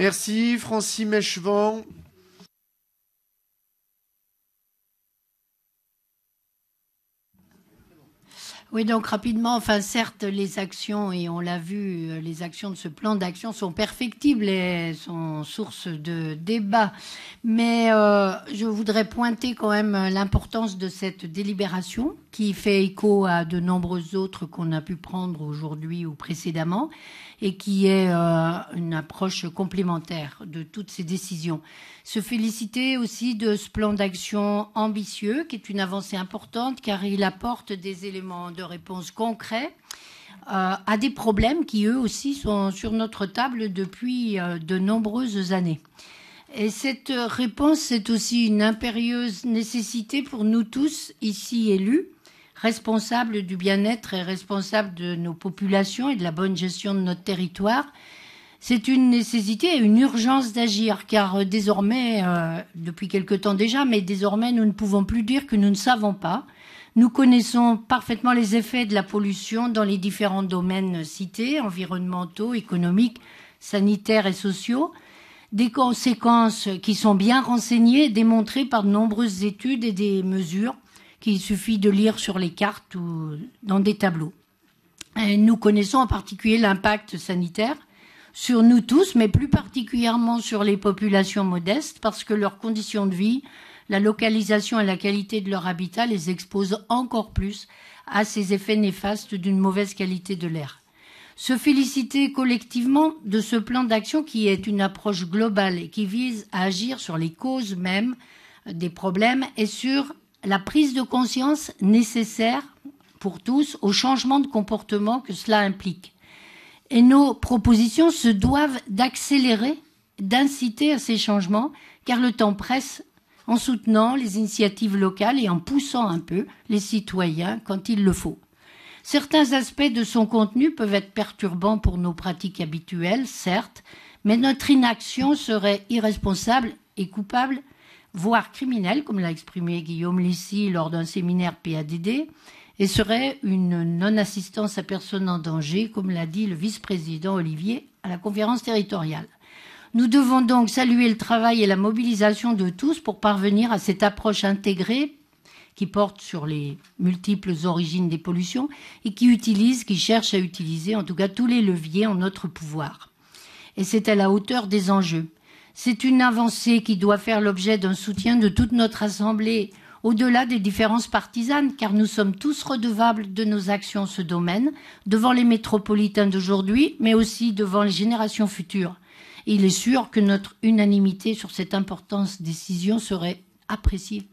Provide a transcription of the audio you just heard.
Merci, Francis méchevant. Oui, donc rapidement, enfin certes, les actions, et on l'a vu, les actions de ce plan d'action sont perfectibles et sont source de débat. Mais euh, je voudrais pointer quand même l'importance de cette délibération qui fait écho à de nombreux autres qu'on a pu prendre aujourd'hui ou précédemment, et qui est euh, une approche complémentaire de toutes ces décisions. Se féliciter aussi de ce plan d'action ambitieux, qui est une avancée importante, car il apporte des éléments de réponse concrets euh, à des problèmes qui, eux aussi, sont sur notre table depuis euh, de nombreuses années. Et cette réponse, c'est aussi une impérieuse nécessité pour nous tous, ici élus, responsable du bien-être et responsable de nos populations et de la bonne gestion de notre territoire, c'est une nécessité et une urgence d'agir, car euh, désormais, euh, depuis quelque temps déjà, mais désormais, nous ne pouvons plus dire que nous ne savons pas. Nous connaissons parfaitement les effets de la pollution dans les différents domaines cités, environnementaux, économiques, sanitaires et sociaux, des conséquences qui sont bien renseignées démontrées par de nombreuses études et des mesures qu'il suffit de lire sur les cartes ou dans des tableaux. nous connaissons en particulier l'impact sanitaire sur nous tous, mais plus particulièrement sur les populations modestes, parce que leurs conditions de vie, la localisation et la qualité de leur habitat les exposent encore plus à ces effets néfastes d'une mauvaise qualité de l'air. Se féliciter collectivement de ce plan d'action qui est une approche globale et qui vise à agir sur les causes mêmes des problèmes et sur la prise de conscience nécessaire pour tous au changement de comportement que cela implique. Et nos propositions se doivent d'accélérer, d'inciter à ces changements, car le temps presse en soutenant les initiatives locales et en poussant un peu les citoyens quand il le faut. Certains aspects de son contenu peuvent être perturbants pour nos pratiques habituelles, certes, mais notre inaction serait irresponsable et coupable voire criminelle, comme l'a exprimé Guillaume Lissy lors d'un séminaire PADD, et serait une non-assistance à personne en danger, comme l'a dit le vice-président Olivier à la conférence territoriale. Nous devons donc saluer le travail et la mobilisation de tous pour parvenir à cette approche intégrée qui porte sur les multiples origines des pollutions et qui utilise, qui cherche à utiliser en tout cas tous les leviers en notre pouvoir. Et c'est à la hauteur des enjeux. C'est une avancée qui doit faire l'objet d'un soutien de toute notre Assemblée, au-delà des différences partisanes, car nous sommes tous redevables de nos actions en ce domaine, devant les métropolitains d'aujourd'hui, mais aussi devant les générations futures. il est sûr que notre unanimité sur cette importante décision serait appréciée.